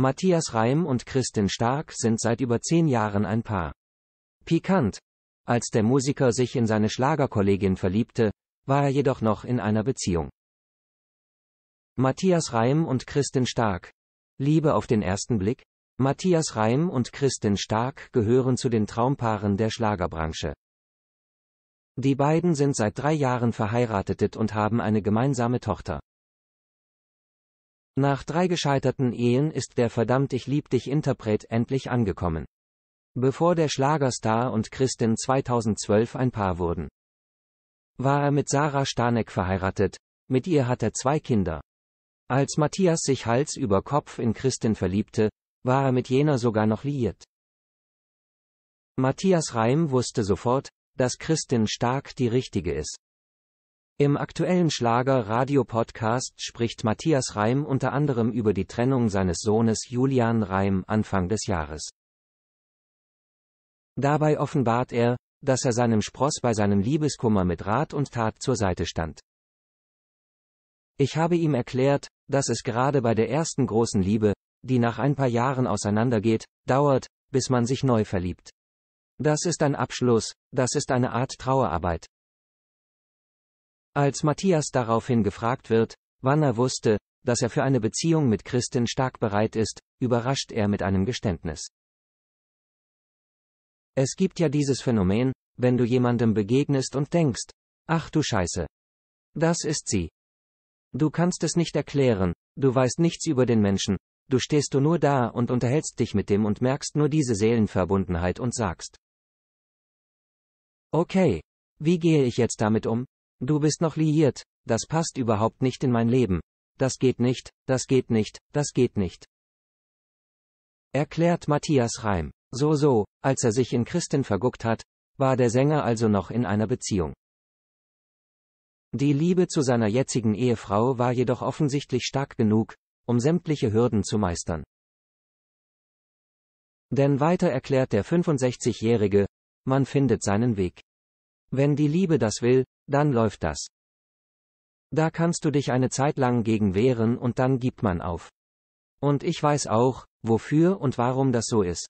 Matthias Reim und Kristin Stark sind seit über zehn Jahren ein Paar. Pikant. Als der Musiker sich in seine Schlagerkollegin verliebte, war er jedoch noch in einer Beziehung. Matthias Reim und Kristin Stark. Liebe auf den ersten Blick? Matthias Reim und Kristin Stark gehören zu den Traumpaaren der Schlagerbranche. Die beiden sind seit drei Jahren verheiratet und haben eine gemeinsame Tochter. Nach drei gescheiterten Ehen ist der verdammt ich lieb dich Interpret endlich angekommen. Bevor der Schlagerstar und Christin 2012 ein Paar wurden, war er mit Sarah Stanek verheiratet, mit ihr hat er zwei Kinder. Als Matthias sich Hals über Kopf in Christin verliebte, war er mit jener sogar noch liiert. Matthias Reim wusste sofort, dass Christin stark die richtige ist. Im aktuellen Schlager-Radio-Podcast spricht Matthias Reim unter anderem über die Trennung seines Sohnes Julian Reim Anfang des Jahres. Dabei offenbart er, dass er seinem Spross bei seinem Liebeskummer mit Rat und Tat zur Seite stand. Ich habe ihm erklärt, dass es gerade bei der ersten großen Liebe, die nach ein paar Jahren auseinandergeht, dauert, bis man sich neu verliebt. Das ist ein Abschluss, das ist eine Art Trauerarbeit, als Matthias daraufhin gefragt wird, wann er wusste, dass er für eine Beziehung mit Christin stark bereit ist, überrascht er mit einem Geständnis. Es gibt ja dieses Phänomen, wenn du jemandem begegnest und denkst, ach du Scheiße. Das ist sie. Du kannst es nicht erklären, du weißt nichts über den Menschen, du stehst du nur da und unterhältst dich mit dem und merkst nur diese Seelenverbundenheit und sagst. Okay, wie gehe ich jetzt damit um? Du bist noch liiert, das passt überhaupt nicht in mein Leben. Das geht nicht, das geht nicht, das geht nicht. Erklärt Matthias Reim. So so, als er sich in Christin verguckt hat, war der Sänger also noch in einer Beziehung. Die Liebe zu seiner jetzigen Ehefrau war jedoch offensichtlich stark genug, um sämtliche Hürden zu meistern. Denn weiter erklärt der 65-Jährige, man findet seinen Weg. Wenn die Liebe das will, dann läuft das. Da kannst du dich eine Zeit lang gegen wehren und dann gibt man auf. Und ich weiß auch, wofür und warum das so ist.